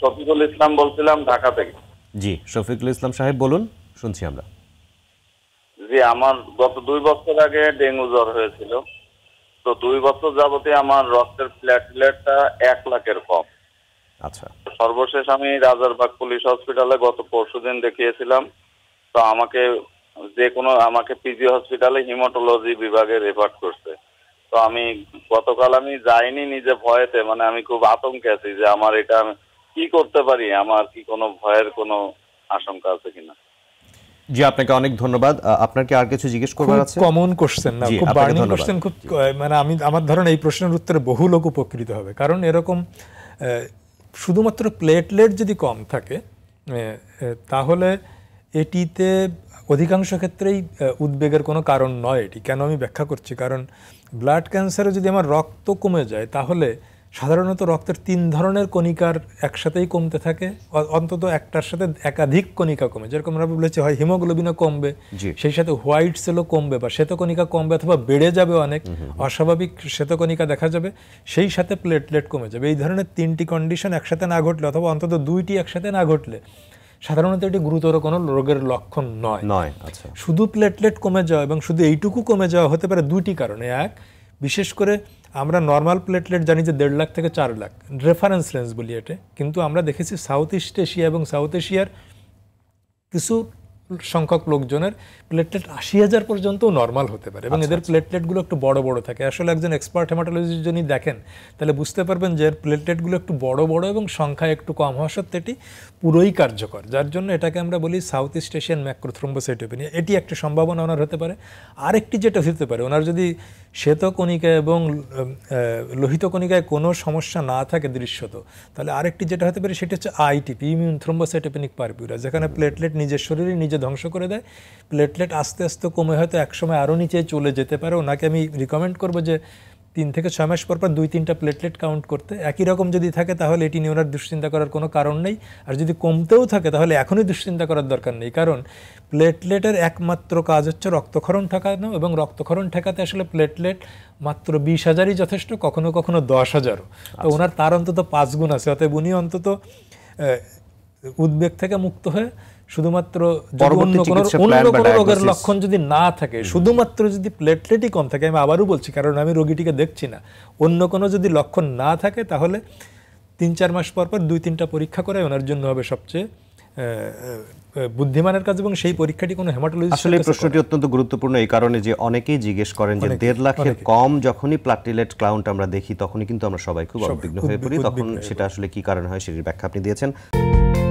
শফিকুল ইসলাম বলছিলাম ঢাকা থেকে জি শফিকুল ইসলাম সাহেব বলুন শুনছি আমরা জি আমার গত দুই বছর আগে ডেঙ্গু জ্বর হয়েছিল তো দুই বছর যাবতে আমার রক্তের প্ল্যাটলেটটা এক লাখের কম আচ্ছা সর্বশেষ আমি রাজারবাগ পুলিশ হসপিটালে গত পরশু দিন দেখিয়েছিলাম তো আমাকে যে কোনো আমাকে পিজি হসপিটালে হিমাটোলজি বিভাগে রেফার করছে তো আমি গতকাল আমি যাইনি নিজে ভয়েতে মানে আমি খুব আতঙ্কে আছি যে আমার এটা কি করতে পারি আমার কি কোনো ভয়ের কোনো আশঙ্কা আছে কিনা জি আপনাকে অনেক ধন্যবাদ আপনার কি আর কিছু জিজ্ঞেস করবার আছে কমন কোশ্চেন না খুব বার্নিং কোশ্চেন খুব মানে আমি আমার ধারণা এই প্রশ্নের উত্তরে বহু লোক উপকৃত হবে কারণ এরকম শুধুমাত্র প্লেটলেট যদি কম থাকে তাহলে এটিতে অধিকাংশ ক্ষেত্রেই উদ্বেগের কোনো কারণ নয় এটি কেন আমি ব্যাখ্যা করছি কারণ ব্লাড ক্যান্সারে যদি আমার রক্ত কমে যায় তাহলে সাধারণত রক্তের তিন ধরনের কণিকার একসাথেই কমতে থাকে অন্তত একটার সাথে একাধিক কণিকা কমে যেরকম আমরা বলেছি হয় হিমোগ্লোবিনও কমবে সেই সাথে হোয়াইট সেলও কমবে বা শ্বেতকণিকা কমবে অথবা বেড়ে যাবে অনেক অস্বাভাবিক শ্বেতকণিকা দেখা যাবে সেই সাথে প্লেটলেট কমে যাবে এই ধরনের তিনটি কন্ডিশন একসাথে না ঘটলে অথবা অন্তত দুইটি একসাথে না ঘটলে সাধারণত এটি গুরুতর কোনো রোগের লক্ষণ নয় নয় আচ্ছা শুধু প্লেটলেট কমে যাওয়া এবং শুধু এইটুকু কমে যাওয়া হতে পারে দুটি কারণে এক বিশেষ করে আমরা নর্মাল প্লেটলেট জানি যে দেড় লাখ থেকে চার লাখ রেফারেন্স লেন্স বলি এটা কিন্তু আমরা দেখেছি সাউথ ইস্ট এশিয়া এবং সাউথ এশিয়ার কিছু সংখ্যক লোকজনের প্লেটলেট আশি হাজার পর্যন্ত নর্মাল হতে পারে এবং আচ্ছা, এদের প্লেটলেটগুলো আচ্ছা। একটু বড় বড় থাকে আসলে একজন এক্সপার্ট হেমাটোলজিস্ট যদি দেখেন তাহলে বুঝতে পারবেন যে প্লেটলেটগুলো একটু বড় বড় এবং সংখ্যা একটু কম হওয়া সত্ত্বে এটি পুরোই কার্যকর যার জন্য এটাকে আমরা বলি সাউথ ইস্ট এশিয়ান ম্যাক্রোথ্রম্বোসাইটোপেনিয়া এটি একটা সম্ভাবনা ওনার হতে পারে আরেকটি যেটা হতে পারে ওনার যদি শ্বেতকণিকা এবং লোহিত কণিকায় কোনো সমস্যা না থাকে দৃশ্যত তাহলে আরেকটি যেটা হতে পারে সেটা হচ্ছে আইটিপি ইমিউন থ্রম্বোসাইটোপেনিক পারপিউরা যেখানে প্লেটলেট নিজের শরীরে নিজের ধ্বংস করে দেয় প্লেটলেট আস্তে আস্তে কমে হয়তো একসময় আরও নিচে চলে যেতে পারে ওনাকে আমি রিকমেন্ড করবো যে তিন থেকে ছয় মাস পর পর দুই তিনটা প্লেটলেট কাউন্ট করতে একই রকম যদি থাকে তাহলে এটি নিয়ে ওনার দুশ্চিন্তা করার কোনো কারণ নেই আর যদি কমতেও থাকে তাহলে এখনই দুশ্চিন্তা করার দরকার নেই কারণ প্লেটলেটের একমাত্র কাজ হচ্ছে রক্তক্ষরণ ঠেকানো এবং রক্তক্ষরণ ঠেকাতে আসলে প্লেটলেট মাত্র বিশ হাজারই যথেষ্ট কখনো কখনো দশ হাজারও তো আচ্ছা। ওনার তার অন্তত পাঁচ গুণ আছে অতএব উনি অন্তত উদ্বেগ থেকে মুক্ত হয়ে শুধুমাত্র অন্য রোগের লক্ষণ যদি না থাকে শুধুমাত্র যদি প্লেটলেটই কম থাকে আমি আবারও বলছি কারণ আমি রোগীটিকে দেখছি না অন্য কোনো যদি লক্ষণ না থাকে তাহলে তিন চার মাস পর পর দুই তিনটা পরীক্ষা করাই ওনার জন্য হবে সবচেয়ে বুদ্ধিমানের কাজ এবং সেই পরীক্ষাটি কোনো হেমাটোলজি আসলে প্রশ্নটি অত্যন্ত গুরুত্বপূর্ণ এই কারণে যে অনেকেই জিজ্ঞেস করেন যে দেড় লাখের কম যখনই প্লাটিলেট ক্লাউন্ট আমরা দেখি তখনই কিন্তু আমরা সবাই খুব উদ্বিগ্ন হয়ে পড়ি তখন সেটা আসলে কি কারণ হয় সেটির ব্যাখ্যা আপনি দিয়েছেন